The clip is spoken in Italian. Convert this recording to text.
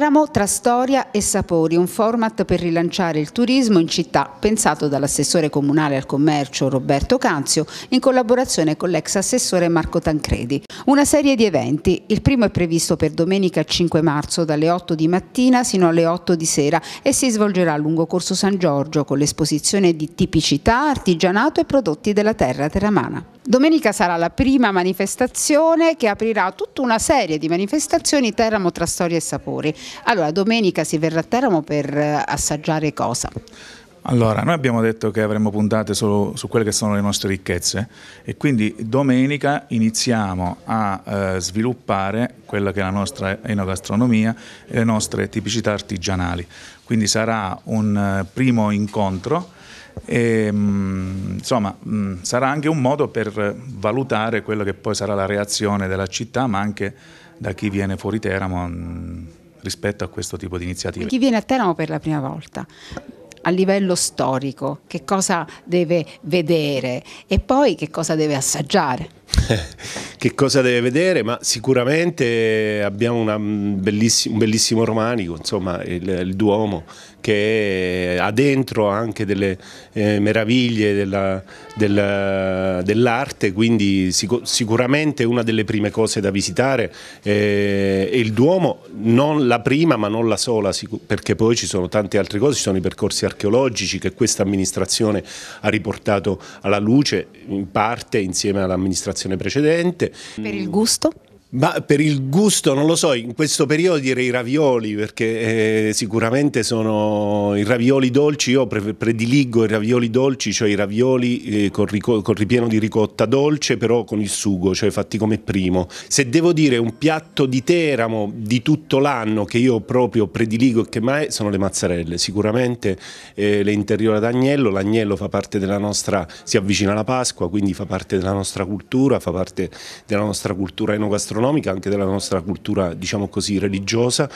Ceramo tra storia e sapori, un format per rilanciare il turismo in città, pensato dall'assessore comunale al commercio Roberto Canzio in collaborazione con l'ex assessore Marco Tancredi. Una serie di eventi, il primo è previsto per domenica 5 marzo dalle 8 di mattina sino alle 8 di sera e si svolgerà lungo Corso San Giorgio con l'esposizione di tipicità, artigianato e prodotti della terra teramana. Domenica sarà la prima manifestazione che aprirà tutta una serie di manifestazioni Teramo tra storie e sapori. Allora, domenica si verrà a Teramo per eh, assaggiare cosa? Allora, noi abbiamo detto che avremmo puntate solo su quelle che sono le nostre ricchezze e quindi domenica iniziamo a eh, sviluppare quella che è la nostra enogastronomia e le nostre tipicità artigianali. Quindi sarà un eh, primo incontro e, ehm, insomma, mm, sarà anche un modo per valutare quella che poi sarà la reazione della città, ma anche da chi viene fuori Teramo mm, rispetto a questo tipo di iniziative. Chi viene a Teramo per la prima volta? a livello storico, che cosa deve vedere e poi che cosa deve assaggiare. che cosa deve vedere, ma sicuramente abbiamo mm, bellissima, un bellissimo romanico, insomma il, il Duomo, che è, ha dentro anche delle eh, meraviglie della, della, dell'arte, quindi sic- sicuramente una delle prime cose da visitare eh, è il Duomo, non la prima ma non la sola, sic- perché poi ci sono tante altre cose, ci sono i percorsi archeologici che questa amministrazione ha riportato alla luce, in parte insieme all'amministrazione precedente. Per il gusto? Ma per il gusto, non lo so, in questo periodo direi i ravioli, perché eh, sicuramente sono i ravioli dolci, io pre prediligo i ravioli dolci, cioè i ravioli eh, con, con, ripieno di ricotta dolce, però con il sugo, cioè fatti come primo. Se devo dire un piatto di Teramo di tutto l'anno che io proprio prediligo e che mai sono le mazzarelle, sicuramente eh, le interiore agnello, l'agnello fa parte della nostra, si avvicina alla Pasqua, quindi fa parte della nostra cultura, fa parte della nostra cultura enogastronomica economica, anche della nostra cultura diciamo così religiosa,